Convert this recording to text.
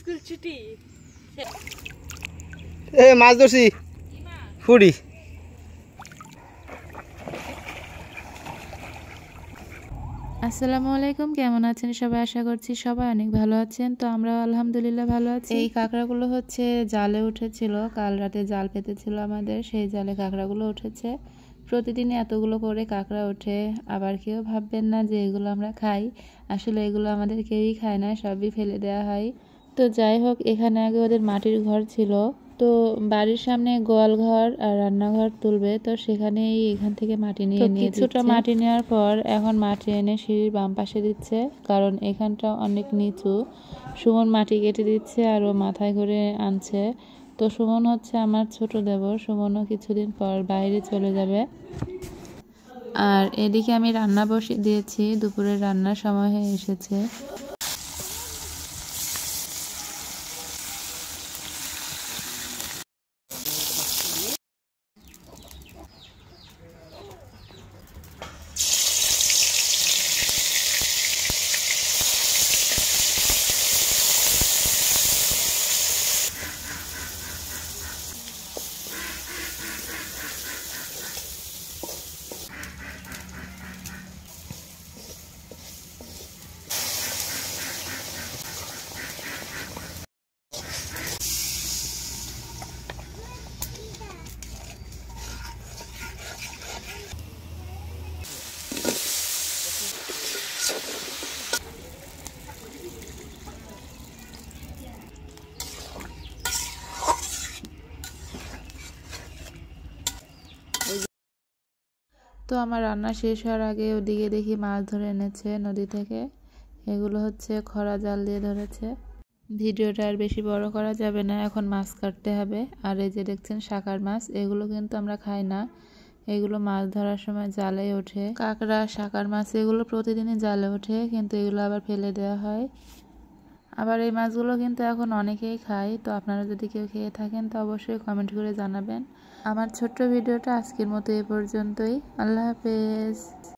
school ছুটি এ মাছ ধরছি ফুড়ি আসসালামু আলাইকুম কেমন আছেন সবাই আশা করছি সবাই অনেক ভালো আছেন তো আমরা আলহামদুলিল্লাহ ভালো আছি এই কাঁকড়াগুলো হচ্ছে জালে উঠেছিল কাল রাতে জাল পেতেছিল আমাদের সেই জালে কাঁকড়াগুলো উঠেছে প্রতিদিন এতগুলো করে কাঁকড়া ওঠে আবার কেউ ভাববেন না যে এগুলো আমরা খাই আসলে এগুলো আমাদের কেউই খায় না সবই ফেলে দেওয়া হয় তো যাই হোক এখানে আগে ওদের মাটির ঘর ছিল তো বাড়ির সামনে গোয়াল ঘর আর রান্নাঘর তুলবে তো সেখানেই এখান থেকে মাটি নিয়ে নিয়ে কিছুটা মাটি নেওয়ার পর এখন মাটি এনে সিঁড়ির বাম পাশে দিচ্ছে কারণ এখানটা অনেক নিচু সুমন মাটি কেটে দিচ্ছে আর ও মাথায় করে আনছে তো সুমন হচ্ছে আমার ছোট দেব সুমনও কিছুদিন পর বাইরে চলে যাবে আর এদিকে আমি রান্না বসিয়ে দিয়েছি দুপুরের রান্নার সময় হয়ে এসেছে তো আমার রান্না শেষ হওয়ার আগে ওদিকে দেখি মাছ ধরে এনেছে নদী থেকে এগুলো হচ্ছে খরা জাল দিয়ে ধরেছে ভিডিওটা আর বেশি বড় করা যাবে না এখন মাছ কাটতে হবে আর এই যে দেখছেন শাকার মাছ এগুলো কিন্তু আমরা খাই না এগুলো মাছ ধরার সময় জালে ওঠে কাঁকড়া শাকার মাছ এগুলো প্রতিদিনই জালে ওঠে কিন্তু এগুলো আবার ফেলে দেওয়া হয় আবার এই মাছগুলো কিন্তু এখন অনেকেই খায় তো আপনারা যদি কেউ খেয়ে থাকেন তো অবশ্যই কমেন্ট করে জানাবেন আমার ছোট্ট ভিডিওটা আজকের মতো এ পর্যন্তই আল্লাহ হাফেজ